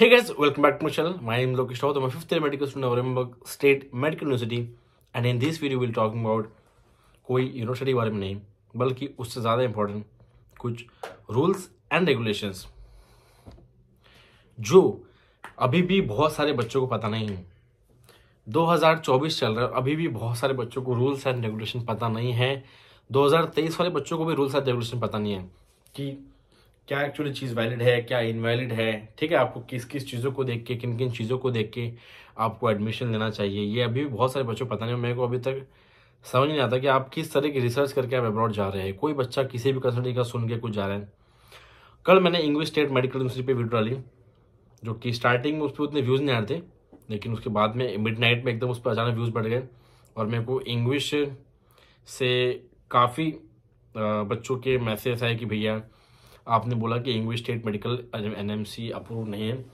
Hey guys, welcome back to my channel. My name is Lokesh Raut. I'm a fifth year medical student at Orenburg State Medical University. And in this video, we'll talking about कोई university के बारे में नहीं बल्कि उससे ज़्यादा important कुछ rules and regulations जो अभी भी बहुत सारे बच्चों को पता नहीं है 2024 चल रहा है अभी भी बहुत सारे बच्चों को रूल्स एंड रेगुलेशन पता नहीं है 2023 वाले बच्चों को भी रूल्स एंड रेगुलेशन पता नहीं है कि क्या एक्चुअली चीज़ वैलिड है क्या इनवैलिड है ठीक है आपको किस किस चीज़ों को देख के किन किन चीज़ों को देख के आपको एडमिशन लेना चाहिए ये अभी बहुत सारे बच्चों पता नहीं मेरे को अभी तक समझ नहीं आता कि आप किस तरह की रिसर्च करके आप अब्रॉड जा रहे हैं कोई बच्चा किसी भी कंसल्टी का सुन के कुछ जा रहे हैं कल मैंने इंग्लिश स्टेट मेडिकल यूनिवर्सिटी पर वीडियो डाली जो कि स्टार्टिंग में उस पर उतने व्यूज़ नहीं रहे थे लेकिन उसके बाद में मिड नाइट में एकदम उस पर अचानक व्यूज़ बढ़ गए और मेरे को इंग्लिश से काफ़ी बच्चों के मैसेज आए कि भैया आपने बोला कि English state medical N M C approve नहीं है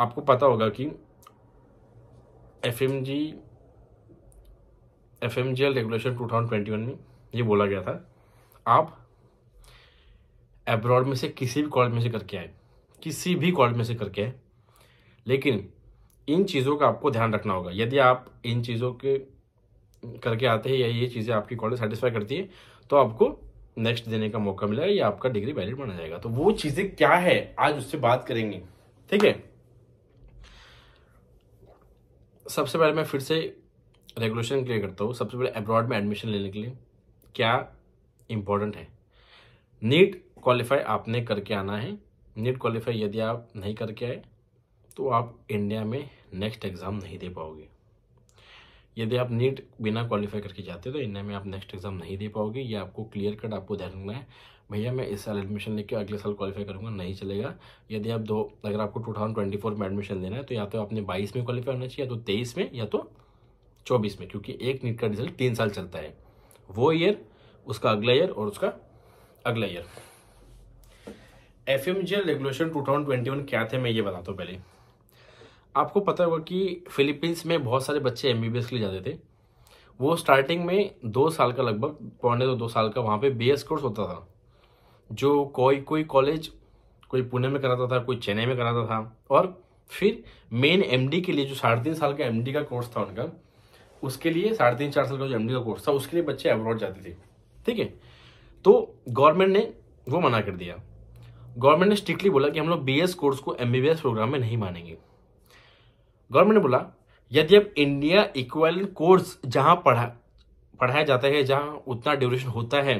आपको पता होगा कि F M G F M G L regulation two thousand twenty one में ये बोला गया था आप एब्रॉड में से किसी भी कॉलेज में से करके आए किसी भी कॉलेज में से करके आए लेकिन इन चीज़ों का आपको ध्यान रखना होगा यदि आप इन चीज़ों के करके आते हैं या ये चीज़ें आपकी कॉलेज सेटिस्फाई करती है तो आपको नेक्स्ट देने का मौका मिलेगा या आपका डिग्री वैलिड माना जाएगा तो वो चीजें क्या है आज उससे बात करेंगे ठीक है सबसे पहले मैं फिर से रेगुलेशन क्लियर करता हूँ सबसे पहले अब्रॉड में एडमिशन लेने के लिए क्या इंपॉर्टेंट है नीट क्वालिफाई e आपने करके आना है नीट क्वालिफाई e यदि आप नहीं करके आए तो आप इंडिया में नेक्स्ट एग्ज़ाम नहीं दे पाओगे यदि आप नीट बिना क्वालिफाई करके जाते हो तो इन्हें में आप नेक्स्ट एग्ज़ाम नहीं दे पाओगे ये आपको क्लियर कट आपको ध्यान रखना है भैया मैं इस साल एडमिशन लेके अगले साल क्वालिफाई करूँगा नहीं चलेगा यदि आप दो अगर आपको टू थाउजेंड ट्वेंटी फोर में एडमिशन देना है तो या तो आपने बाईस में क्वालिफाई होना चाहिए या तो तेईस में या तो चौबीस में क्योंकि एक नीट का रिजल्ट तीन साल चलता है वो ईयर उसका अगला ईयर और उसका अगला year F M G regulation two thousand twenty one क्या थे मैं ये बताता हूँ पहले आपको पता होगा कि फिलीपींस में बहुत सारे बच्चे एम बी के लिए जाते थे वो स्टार्टिंग में दो साल का लगभग पौने दो दो साल का वहाँ पे बी कोर्स होता था जो कोई कोई कॉलेज कोई पुणे में कराता था कोई चेन्नई में कराता था और फिर मेन एम के लिए जो साढ़े तीन साल का एम का कोर्स था उनका उसके लिए साढ़े तीन चार साल का जो एम का कोर्स था उसके लिए बच्चे अब्रॉड जाते थे ठीक है तो गवर्नमेंट ने वो मना कर दिया गवर्नमेंट ने स्ट्रिक्टली बोला कि हम लोग बी कोर्स को एम प्रोग्राम में नहीं मानेंगे गवर्नमेंट ने बोला यदि आप इंडिया इक्वल कोर्स जहाँ पढ़ा पढ़ाया जाता है जहाँ उतना ड्यूरेशन होता है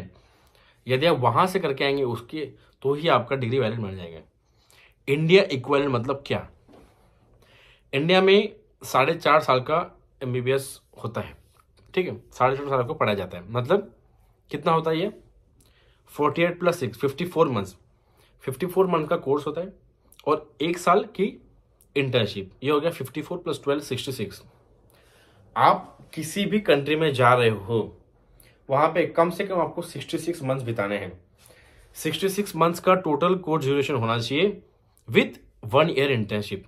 यदि आप वहाँ से करके आएंगे उसके तो ही आपका डिग्री वैलिड मिल जाएगा इंडिया इक्वल मतलब क्या इंडिया में साढ़े चार साल का एम होता है ठीक है साढ़े चार साल को पढ़ाया जाता है मतलब कितना होता है ये forty eight plus six fifty four months fifty four month का कोर्स होता है और एक साल की इंटर्नशिप ये हो गया fifty four plus twelve sixty six आप किसी भी कंट्री में जा रहे हो वहां पे कम से कम आपको सिक्सटी सिक्स मंथ्स बिताने हैं सिक्सटी सिक्स मंथ्स का टोटल कोर्स ड्यूरेशन होना चाहिए विथ वन ईयर इंटर्नशिप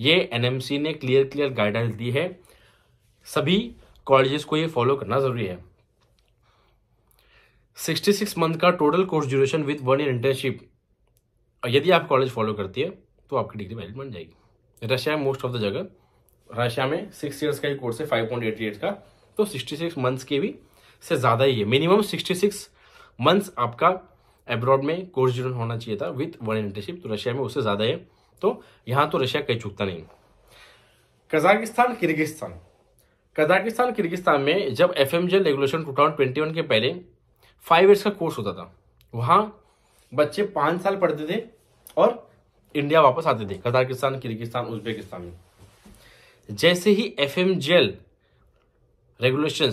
ये एनएमसी ने क्लियर क्लियर गाइडेंस दी है सभी कॉलेजेस को ये फॉलो करना ज़रूरी है 66 मंथ का total course duration with one year internship यदि आप कॉलेज फॉलो करती है तो आपकी डिग्री वैलिड बन जाएगी रशिया मोस्ट ऑफ द जगह रशिया में सिक्स ईयर्स का ही कोर्स है फाइव पॉइंट एट का तो सिक्सटी सिक्स मंथ्स के भी से ज़्यादा ही है मिनिमम सिक्सटी सिक्स मंथ्स आपका एब्रॉड में कोर्स जुड़न होना चाहिए था विथ वन इंटर्नशिप तो रशिया में उससे ज़्यादा है तो यहाँ तो रशिया कहीं चुकता नहीं कजाकिस्तान किर्गिस्तान कजाकिस्तान किर्गिस्तान में जब F M J regulation two thousand twenty one के पहले फाइव ईयर्स का कोर्स होता था वहाँ बच्चे पाँच साल पढ़ते थे और इंडिया वापस आते थे कजाकिस्तान किर्गिस्तान उज्बेकिस्तान में जैसे ही F M G L regulation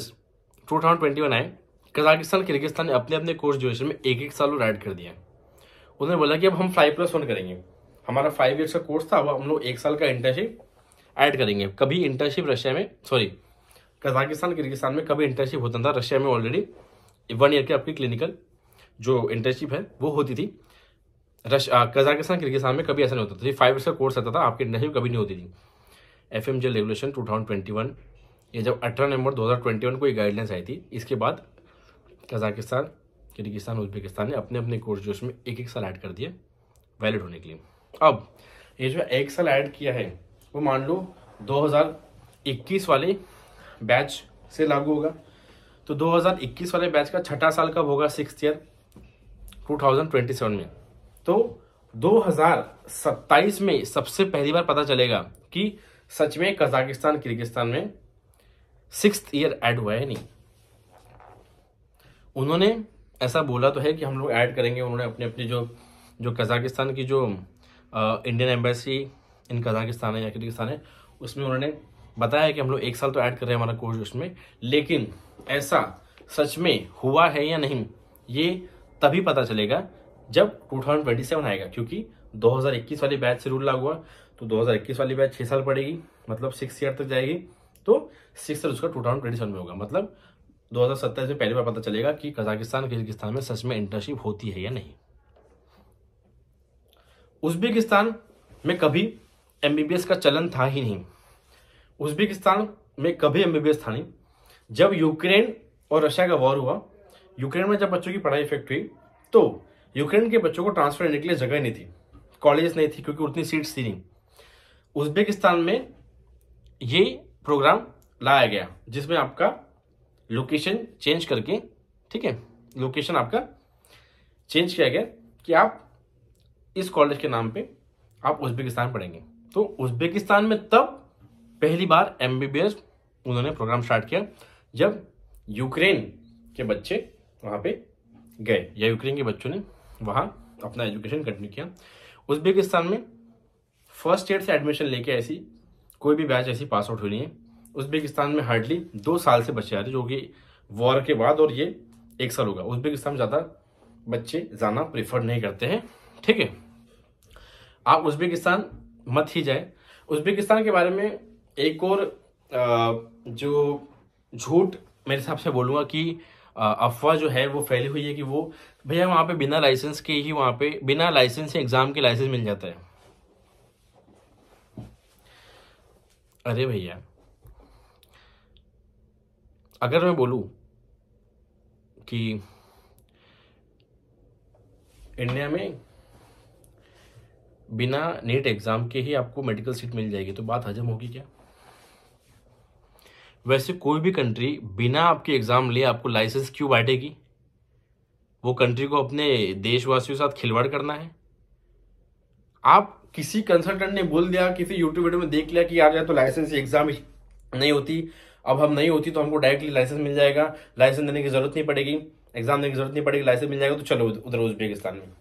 two thousand twenty one आए कजाकिस्तान किर्गिस्तान ने अपने अपने कोर्स ड्यूरेशन में एक एक साल राइड कर दिया उन्होंने बोला कि अब हम फाइव प्लस वन करेंगे हमारा फाइव ईयर्स का कोर्स था अब हम लोग एक साल का इंटर्नशिप ऐड करेंगे कभी इंटर्नशिप रशिया में सॉरी कजाकिस्तान किर्गिस्तान में कभी इंटर्नशिप होता था रशिया में ऑलरेडी वन ईयर की आपकी क्लिनिकल जो इंटर्नशिप है वो होती थी रश कजाकिस्तान किर्गिस्तान में कभी ऐसा नहीं होता था ये फाइव का कोर्स रहता था आपकी इंडस्ट्री कभी नहीं होती थी F M J regulation two thousand twenty one ये जब अठारह नवंबर दो हज़ार ट्वेंटी वन को ये गाइडलाइंस आई थी इसके बाद कजाकिस्तान किर्गिस्तान उज्बेकिस्तान ने अपने अपने कोर्स जो उसमें एक एक साल ऐड कर दिए वैलिड होने के लिए अब ये जो एक साल ऐड किया है वो मान लो दो हज़ार इक्कीस वाले बैच से लागू होगा तो दो हज़ार इक्कीस वाले बैच का छठा साल कब होगा six year two thousand twenty seven में तो 2027 में सबसे पहली बार पता चलेगा कि सच में कजाकिस्तान किर्गिस्तान में सिक्स ईयर ऐड हुआ है नहीं उन्होंने ऐसा बोला तो है कि हम लोग ऐड करेंगे उन्होंने अपने अपने जो जो कजाकिस्तान की जो आ, इंडियन एम्बेसी इन कजाकिस्तान है या किर्गिस्तान है उसमें उन्होंने बताया कि हम लोग एक साल तो ऐड कर रहे हैं हमारा कोर्स उसमें लेकिन ऐसा सच में हुआ है या नहीं ये तभी पता चलेगा जब 2027 आएगा क्योंकि 2021 वाली बैच से रूल लागू हुआ तो 2021 वाली बैच छह साल पड़ेगी मतलब सिक्स ईयर तक जाएगी तो सिक्स ईयर उसका थाउजेंड में होगा मतलब दो में पहली बार पता चलेगा कि कजाकिस्तान किर्गिस्तान में सच में इंटर्नशिप होती है या नहीं उज्बेकिस्तान में कभी एमबीबीएस का चलन था ही नहीं उज्बेकिस्तान में कभी एमबीबीएस था नहीं जब यूक्रेन और रशिया का वॉर हुआ यूक्रेन में जब बच्चों की पढ़ाई इफेक्ट हुई तो यूक्रेन के बच्चों को ट्रांसफर लेने के लिए जगह नहीं थी कॉलेज नहीं थी क्योंकि उतनी सीट्स थी नहीं उज्बेकिस्तान में ये प्रोग्राम लाया गया जिसमें आपका लोकेशन चेंज करके ठीक है लोकेशन आपका चेंज किया गया कि आप इस कॉलेज के नाम पे आप उज्बेकिस्तान पढ़ेंगे तो उज्बेकिस्तान में तब पहली बार एम उन्होंने प्रोग्राम स्टार्ट किया जब यूक्रेन के बच्चे वहाँ पे गए या यूक्रेन के बच्चों ने वहाँ अपना एजुकेशन कंटिन्यू किया उज्बेकिस्तान में फर्स्ट ईयर से एडमिशन लेके ऐसी कोई भी बैच ऐसी पास आउट हुई नहीं है उज्बेकिस्तान में हार्डली दो साल से बच्चे आ रहे जो कि वॉर के बाद और ये एक साल होगा उज्बेकिस्तान में ज़्यादा बच्चे जाना प्रेफर नहीं करते हैं ठीक है आप उज्बेकिस्तान मत ही जाए उज्बेकिस्तान के बारे में एक और जो झूठ मेरे हिसाब से बोलूँगा कि अफवाह जो है वो फैली हुई है कि वो भैया वहाँ पे बिना लाइसेंस के ही वहाँ पे बिना लाइसेंस ही एग्ज़ाम के लाइसेंस मिल जाता है अरे भैया अगर मैं बोलूँ कि इंडिया में बिना नीट एग्ज़ाम के ही आपको मेडिकल सीट मिल जाएगी तो बात हजम होगी क्या वैसे कोई भी कंट्री बिना आपके एग्ज़ाम लिए आपको लाइसेंस क्यों बांटेगी वो कंट्री को अपने देशवासियों के साथ खिलवाड़ करना है आप किसी कंसल्टेंट ने बोल दिया किसी यूट्यूब वीडियो में देख लिया कि यार या तो लाइसेंस एग्ज़ाम नहीं होती अब हम नहीं होती तो हमको डायरेक्टली लाइसेंस मिल जाएगा लाइसेंस देने की ज़रूरत नहीं पड़ेगी एग्ज़ाम देने की ज़रूरत नहीं पड़ेगी लाइसेंस मिल जाएगा तो चलो उधर उज्बेकिस्तान में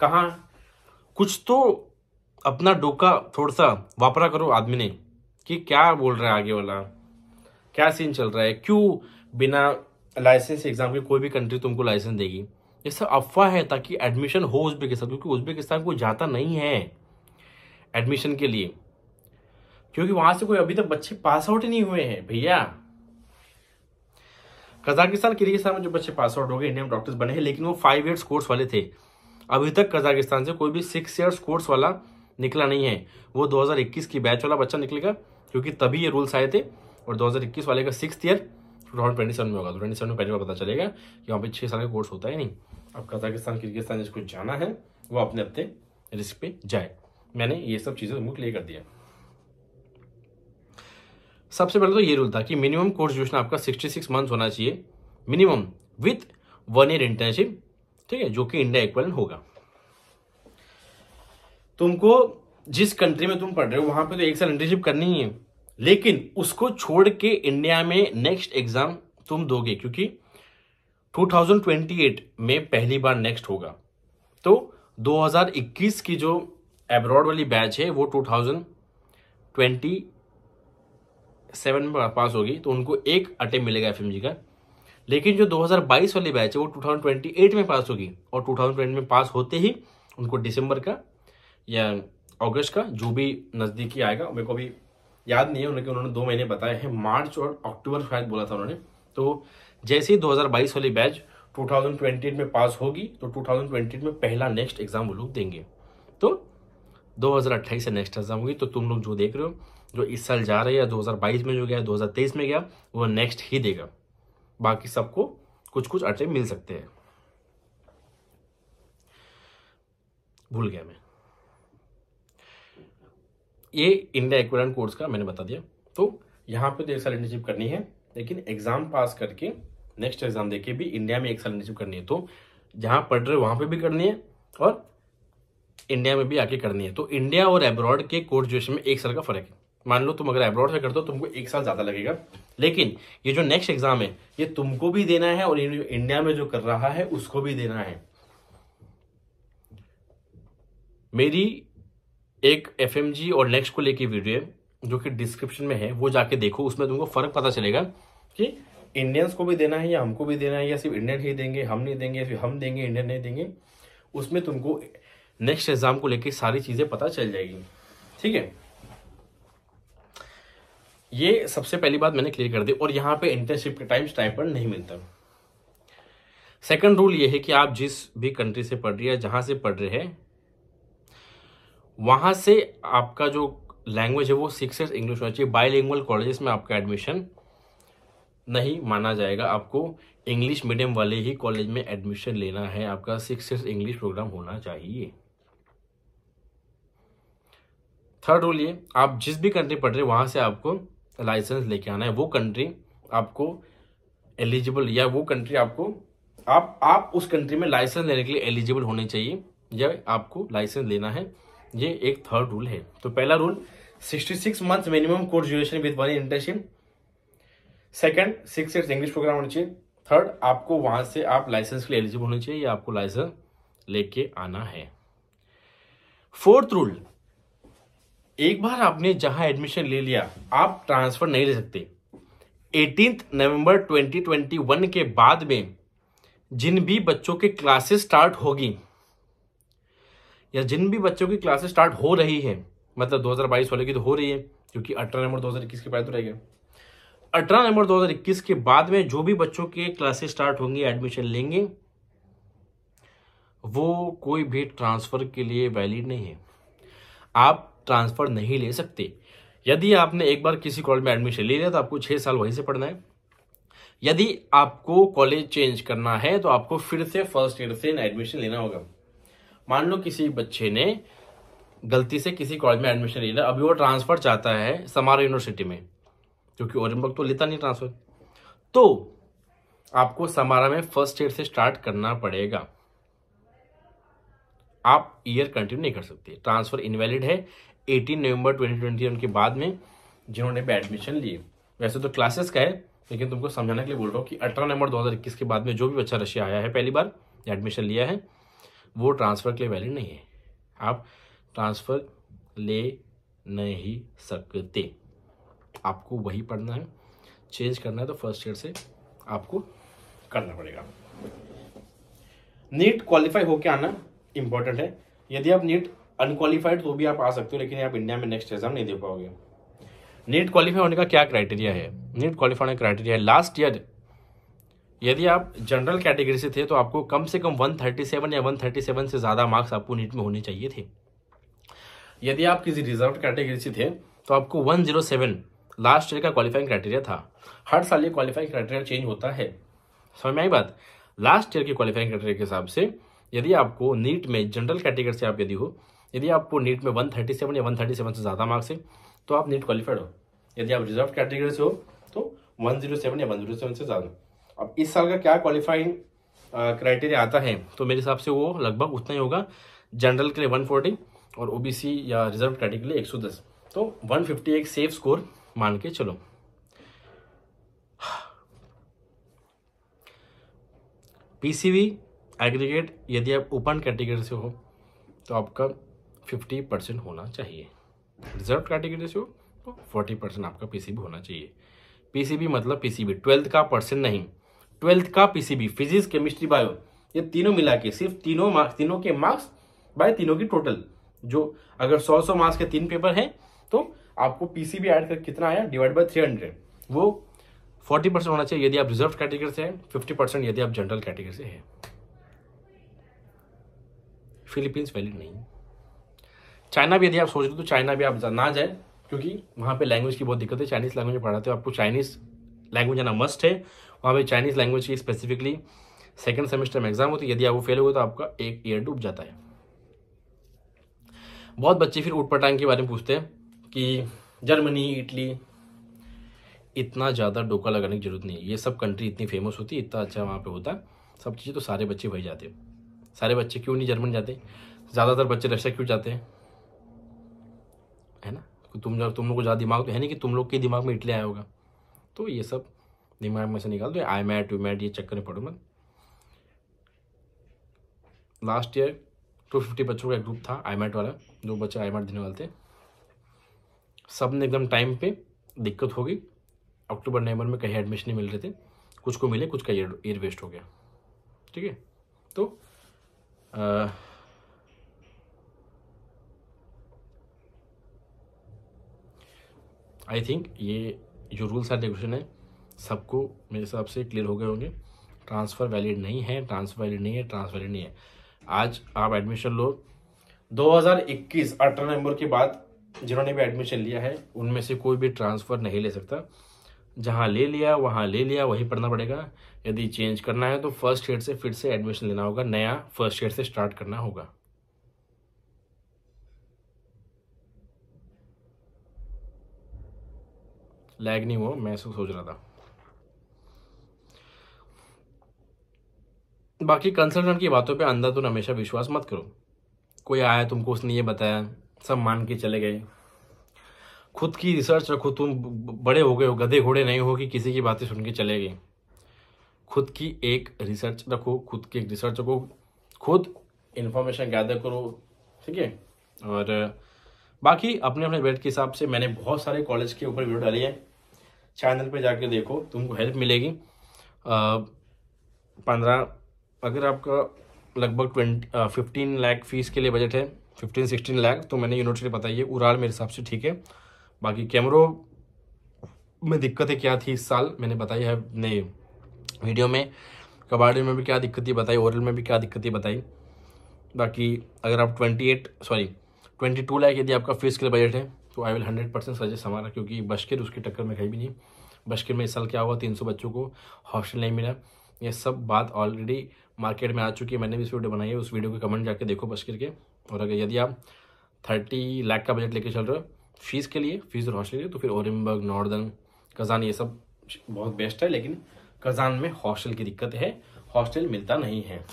कहा कुछ तो अपना डोका थोड़ा सा वापरा करो आदमी ने कि क्या बोल रहा है आगे वाला क्या सीन चल रहा है क्यों बिना लाइसेंस एग्जाम के कोई भी कंट्री तुमको लाइसेंस देगी ये सब अफवाह है ताकि एडमिशन हो उज्बेकिस्तान क्योंकि उज्बेकिस्तान कोई जाता नहीं है एडमिशन के लिए क्योंकि वहां से कोई अभी तक बच्चे पास आउट ही नहीं हुए हैं भैया कजाकिस्तान किर्गिस्तान में जो बच्चे पास आउट हो गए इंडियन में डॉक्टर्स बने हैं लेकिन वो फाइव ईयर्स कोर्स वाले थे अभी तक कजाकिस्तान से कोई भी सिक्स ईयर्स कोर्स वाला निकला नहीं है वो 2021 की बैच वाला बच्चा निकलेगा क्योंकि तभी ये रूल्स आए थे और 2021 वाले का six year two thousand twenty seven में होगा ट्वेंटी तो सेवन में पहली बार पता चलेगा कि वहाँ पे छः साल का कोर्स होता है नहीं अब कजाकिस्तान किर्गिस्तान जिसको जाना है वो अपने अपने रिस्क पे जाए मैंने ये सब चीज़ें उनको क्लियर कर दिया सबसे पहले तो ये रूल था कि मिनिमम कोर्स ड्यूरेशन आपका सिक्सटी सिक्स मंथ होना चाहिए minimum with one year internship ठीक है जो कि इंडिया इक्वल होगा तुमको जिस कंट्री में तुम पढ़ रहे हो वहां पे तो एक साल इंटर्नशिप करनी ही है लेकिन उसको छोड़ के इंडिया में नेक्स्ट एग्जाम तुम दोगे क्योंकि 2028 में पहली बार नेक्स्ट होगा तो 2021 की जो एब्रॉड वाली बैच है वो 2027 में पास होगी तो उनको एक अटेम मिलेगा एफ का लेकिन जो 2022 वाली बैच है वो 2028 में पास होगी और 2020 में पास होते ही उनको दिसंबर का या अगस्त का जो भी नज़दीकी आएगा मेरे को अभी याद नहीं है उन्होंने उन्होंने दो महीने बताए हैं मार्च और अक्टूबर शायद बोला था उन्होंने तो जैसे ही 2022 वाली बैच 2028 में पास होगी तो 2028 में पहला नेक्स्ट एग्ज़ाम वो लोग देंगे तो 2028 से नेक्स्ट एग्ज़ाम होगी तो तुम लोग जो देख रहे हो जो इस साल जा रहे हैं 2022 में जो गया 2023 में गया वो नेक्स्ट ही देगा बाकी सबको कुछ कुछ अटे मिल सकते हैं भूल गया मैं ये इंडिया इक्विलेंट कोर्स का मैंने बता दिया तो यहाँ पे तो एक साल इंटर्नशिप करनी है लेकिन एग्जाम पास करके नेक्स्ट एग्जाम देके भी इंडिया में एक साल इंटर्नशिप करनी है तो जहाँ पढ़ रहे वहाँ पे भी करनी है और इंडिया में भी आके करनी है तो इंडिया और एब्रॉड के कोर्स जो में एक साल का फर्क है मान लो तुम अगर एब्रॉड से करते हो तुमको एक साल ज़्यादा लगेगा लेकिन ये जो नेक्स्ट एग्जाम है ये तुमको भी देना है और इंडिया में जो कर रहा है उसको भी देना है मेरी एक एफ और नेक्स्ट को लेके वीडियो है जो कि डिस्क्रिप्शन में है वो जाके देखो उसमें तुमको फर्क पता चलेगा कि इंडियंस को भी देना है या हमको भी देना है या सिर्फ इंडियन ही देंगे हम नहीं देंगे फिर हम देंगे इंडियन नहीं देंगे उसमें तुमको नेक्स्ट एग्जाम को लेके सारी चीजें पता चल जाएगी ठीक है ये सबसे पहली बात मैंने क्लियर कर दी और यहाँ पे इंटर्नशिप के टाइम टाइम पर नहीं मिलता सेकंड रूल ये है कि आप जिस भी कंट्री से पढ़ रही है जहां से पढ़ रहे हैं वहाँ से आपका जो लैंग्वेज है वो सिक्स इंग्लिश होना चाहिए बाईलिंगुअल कॉलेजेस में आपका एडमिशन नहीं माना जाएगा आपको इंग्लिश मीडियम वाले ही कॉलेज में एडमिशन लेना है आपका सिक्स ईयर्स इंग्लिश प्रोग्राम होना चाहिए थर्ड रूल ये आप जिस भी कंट्री पढ़ रहे हैं वहाँ से आपको लाइसेंस लेके आना है वो कंट्री आपको एलिजिबल या वो कंट्री आपको आप आप उस कंट्री में लाइसेंस लेने के लिए एलिजिबल होने चाहिए या आपको लाइसेंस लेना है ये एक थर्ड रूल है तो पहला rule sixty six month minimum course duration with one internship second six years English program होना चाहिए थर्ड आपको वहां से आप लाइसेंस के लिए एलिजिबल होना चाहिए या आपको लाइसेंस लेके आना है फोर्थ रूल एक बार आपने जहां एडमिशन ले लिया आप ट्रांसफर नहीं ले सकते एटीन नवंबर 2021 के बाद में जिन भी बच्चों के क्लासेस स्टार्ट होगी या जिन भी बच्चों की क्लासेस स्टार्ट हो रही है मतलब 2022 वाले की तो हो रही है क्योंकि अठारह नवंबर 2021 के बाद तो रह गए अठारह नवंबर 2021 के बाद में जो भी बच्चों के क्लासेस स्टार्ट होंगी एडमिशन लेंगे वो कोई भी ट्रांसफ़र के लिए वैलिड नहीं है आप ट्रांसफ़र नहीं ले सकते यदि आपने एक बार किसी कॉलेज में एडमिशन ले लिया तो आपको छः साल वहीं से पढ़ना है यदि आपको कॉलेज चेंज करना है तो आपको फिर से फर्स्ट ईयर से एडमिशन लेना होगा मान लो किसी बच्चे ने गलती से किसी कॉलेज में एडमिशन ले लिया अभी वो ट्रांसफ़र चाहता है समारोह यूनिवर्सिटी में क्योंकि औरमबर्ग तो लेता नहीं ट्रांसफ़र तो आपको समारा में फर्स्ट ईयर से स्टार्ट करना पड़ेगा आप ईयर कंटिन्यू नहीं कर सकते ट्रांसफ़र इनवैलिड है 18 नवंबर ट्वेंटी के बाद में जिन्होंने भी एडमिशन लिए वैसे तो क्लासेस का है लेकिन तुमको समझाने के लिए बोल रहा हूँ कि अठारह नवंबर 2021 के बाद में जो भी बच्चा रशिया आया है पहली बार एडमिशन लिया है वो ट्रांसफ़र के लिए वैलिड नहीं है आप ट्रांसफ़र ले नहीं सकते आपको वही पढ़ना है चेंज करना है तो फर्स्ट ईयर से आपको करना पड़ेगा नीट क्वालिफाई होके आना इम्पोर्टेंट है यदि आप नीट अनक्वालिफाइड तो भी आप आ सकते हो लेकिन आप इंडिया में नेक्स्ट एग्जाम नहीं दे पाओगे नीट क्वालिफाई होने का क्या क्राइटेरिया है नीट क्वालिफाई होने का क्राइटेरिया है लास्ट ईयर यदि आप जनरल कैटेगरी से थे तो आपको कम से कम 137 या 137 से ज़्यादा मार्क्स आपको नीट में होने चाहिए थे यदि आप किसी रिजर्व कैटेगरी से थे तो आपको 107 लास्ट ईयर का क्वालिफाइंग क्राइटेरिया था हर साल ये क्वालिफाइंग क्राइटेरिया चेंज होता है समझ में आई बात लास्ट ईयर के क्वालिफाइंग क्राइटेरिया के हिसाब से यदि आपको नीट में जनरल कैटेगरी से आप यदि हो यदि आपको नीट में वन या वन से ज़्यादा मार्क्स है तो आप नीट क्वालिफाइड हो यदि आप रिजर्व कैटेगरी से हो तो वन या वन से ज़्यादा अब इस साल का क्या क्वालिफाइंग क्राइटेरिया आता है तो मेरे हिसाब से वो लगभग उतना ही होगा जनरल के लिए 140 और ओबीसी या रिजर्व कैटेगरी के लिए 110 तो 150 एक सेफ स्कोर मान के चलो पीसीवी एग्रीगेट यदि आप ओपन कैटेगरी से हो तो आपका 50 परसेंट होना चाहिए रिजर्व कैटेगरी से हो तो 40 परसेंट आपका पीसीबी होना चाहिए पीसीबी मतलब पीसीबी ट्वेल्थ का परसेंट नहीं ट्वेल्थ का पीसीबी फिजिक्स केमिस्ट्री बायो ये तीनों मिला के सिर्फ तीनों मार्क्स तीनों के मार्क्स बाय तीनों की टोटल जो अगर सौ सौ मार्क्स के तीन पेपर हैं तो आपको पीसीबी ऐड कर कितना आया डिवाइड बाय थ्री हंड्रेड वो फोर्टी परसेंट होना चाहिए यदि आप रिजर्व कैटेगरी से हैं फिफ्टी परसेंट यदि आप जनरल कैटेगरी से हैं फिलीपींस वैलिड नहीं चाइना भी यदि आप सोच रहे हो तो चाइना भी आप ना जाए क्योंकि वहाँ पर लैंग्वेज की बहुत दिक्कत है चाइनीज़ लैंग्वेज पढ़ाते हो आपको चाइनीज़ लैंग्वेज आना मस्ट है वहाँ पर चाइनीज़ लैंग्वेज की स्पेसिफिकली सेकेंड सेमेस्टर में एग्ज़ाम होती है यदि आप वो फेल हुए तो आपका एक ईयर डूब जाता है बहुत बच्चे फिर उठ पटांग के बारे में पूछते हैं कि जर्मनी इटली इतना ज़्यादा डोका लगाने की जरूरत नहीं है ये सब कंट्री इतनी फेमस होती है इतना अच्छा वहाँ पे होता है सब चीज़ें तो सारे बच्चे वही जाते हैं सारे बच्चे क्यों नहीं जर्मनी जाते ज़्यादातर बच्चे रशिया क्यों जाते हैं है ना तो तुम जब तुम लोग को ज़्यादा दिमाग तो है नहीं कि तुम लोग के दिमाग में इटली आया होगा तो ये सब दिमाग में से निकाल दो आई मैट वी मैट ये चक्कर में पड़ो मत लास्ट ईयर टू फिफ्टी बच्चों का ग्रुप था आई मैट वाला जो बच्चे आई मैट देने वाले थे सब ने एकदम टाइम पे दिक्कत हो गई अक्टूबर नवंबर में कहीं एडमिशन नहीं मिल रहे थे कुछ को मिले कुछ का ईयर ईयर वेस्ट हो गया ठीक है तो आ, आई थिंक ये जो रूल्स एंड रेगुलेशन है सबको मेरे हिसाब से क्लियर हो गए होंगे ट्रांसफ़र वैलिड नहीं है ट्रांसफ़र वैलिड नहीं है ट्रांसफ़र वैलिड नहीं है आज आप एडमिशन लो 2021 अठारह नवंबर के बाद जिन्होंने भी एडमिशन लिया है उनमें से कोई भी ट्रांसफ़र नहीं ले सकता जहाँ ले लिया वहाँ ले लिया वहीं पढ़ना पड़ेगा यदि चेंज करना है तो फर्स्ट ईयर से फिर से एडमिशन लेना होगा नया फर्स्ट ईयर से स्टार्ट करना होगा लैग नहीं हो मैं सोच रहा था बाकी कंसल्टेंट की बातों पे अंधा तुम हमेशा विश्वास मत करो कोई आया तुमको उसने ये बताया सब मान के चले गए खुद की रिसर्च रखो तुम बड़े हो गए हो गधे घोड़े नहीं हो कि किसी की बातें सुन के चले गए खुद की एक रिसर्च रखो खुद की एक रिसर्च रखो खुद इन्फॉर्मेशन गैदर करो ठीक है और बाकी अपने अपने वेट के हिसाब से मैंने बहुत सारे कॉलेज के ऊपर वीडियो डाली है चैनल पे जाके देखो तुमको हेल्प मिलेगी पंद्रह अगर आपका लगभग ट्वेंटी फिफ्टीन लैख फीस के लिए बजट है फिफ्टीन सिक्सटीन लैख तो मैंने यूनिवर्सिटी बताई है उराल मेरे हिसाब से ठीक है बाकी कैमरों में दिक्कतें क्या थी इस साल मैंने बताई है नए वीडियो में कबाड़ी में भी क्या दिक्कतें बताई ओरल में भी क्या दिक्कतें बताई बाकी अगर आप twenty eight sorry twenty two lakh यदि आपका फीस के लिए बजट है तो I will hundred percent suggest हमारा क्योंकि बशकिर उसकी टक्कर में कहीं भी नहीं बशकिर में इस साल क्या हुआ तीन सौ बच्चों को हॉस्टल नहीं मिला ये सब बात ऑलरेडी मार्केट में आ चुकी है मैंने भी इस वीडियो बनाई है उस वीडियो के कमेंट जाके देखो बस करके और अगर यदि आप थर्टी लाख का बजट लेके चल रहे हो फीस के लिए फीस और हॉस्टल के लिए तो फिर औरमबर्ग नॉर्दर्न कज़ान ये सब बहुत बेस्ट है लेकिन कज़ान में हॉस्टल की दिक्कत है हॉस्टल मिलता नहीं है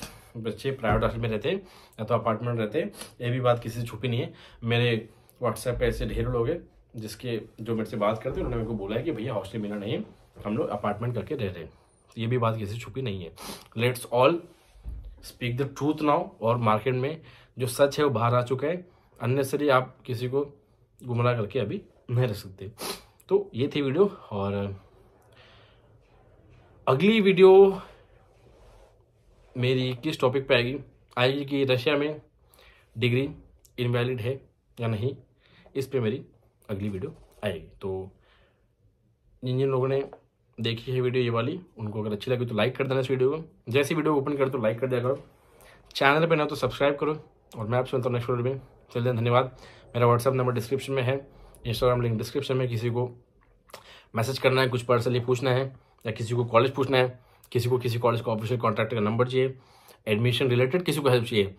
बच्चे प्राइवेट हॉस्टल में रहते हैं या तो अपार्टमेंट रहते हैं ये भी बात किसी से छुपी नहीं है मेरे व्हाट्सएप पे ऐसे ढेर लोग हैं जिसके जो मेरे से बात करते हैं उन्होंने मेरे को बोला है कि भैया हॉस्टल मिला नहीं हम लोग अपार्टमेंट करके रह रहे हैं तो ये भी बात किसी छुपी नहीं है let's all speak the truth now और मार्केट में जो सच है वो बाहर आ चुका है अननेसरी आप किसी को गुमराह करके अभी नहीं रख सकते तो ये थी वीडियो और अगली वीडियो मेरी किस टॉपिक पे आएगी आएगी कि रशिया में डिग्री इनवैलिड है या नहीं इस पे मेरी अगली वीडियो आएगी तो जिन जिन लोगों ने देखी है वीडियो ये वाली उनको अगर अच्छी लगी तो लाइक कर देना इस वीडियो को जैसे वीडियो ओपन करो तो लाइक कर दिया करो चैनल पर ना तो सब्सक्राइब करो और मैं आपसे मिलता हूँ नेक्स्ट में चलते हैं धन्यवाद मेरा व्हाट्सअप नंबर डिस्क्रिप्शन में है इंस्टाग्राम लिंक डिस्क्रिप्शन में किसी को मैसेज करना है कुछ पर्सनली पूछना है या किसी को कॉलेज पूछना है किसी को किसी कॉलेज का ऑफिशियल कॉन्ट्रैक्ट का नंबर चाहिए एडमिशन रिलेटेड किसी को हेल्प चाहिए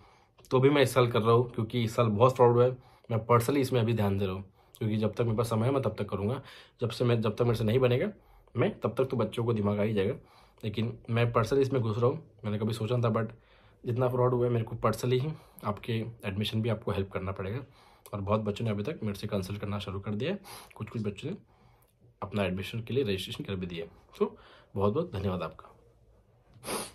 तो भी मैं इस साल कर रहा हूँ क्योंकि इस साल बहुत प्राउड है मैं पर्सनली इसमें अभी ध्यान दे रहा हूँ क्योंकि जब तक मेरे पास समय है मैं तब तक करूँगा जब से मैं जब तक मेरे से नहीं बनेगा में तब तक तो बच्चों को दिमाग आ ही जाएगा लेकिन मैं पर्सनली इसमें घुस रहा हूँ मैंने कभी सोचा था बट जितना फ्रॉड हुआ है मेरे को पर्सनली ही आपके एडमिशन भी आपको हेल्प करना पड़ेगा और बहुत बच्चों ने अभी तक मेरे से कंसल्ट करना शुरू कर दिया है कुछ कुछ बच्चों ने अपना एडमिशन के लिए रजिस्ट्रेशन कर भी दिया है सो बहुत बहुत धन्यवाद आपका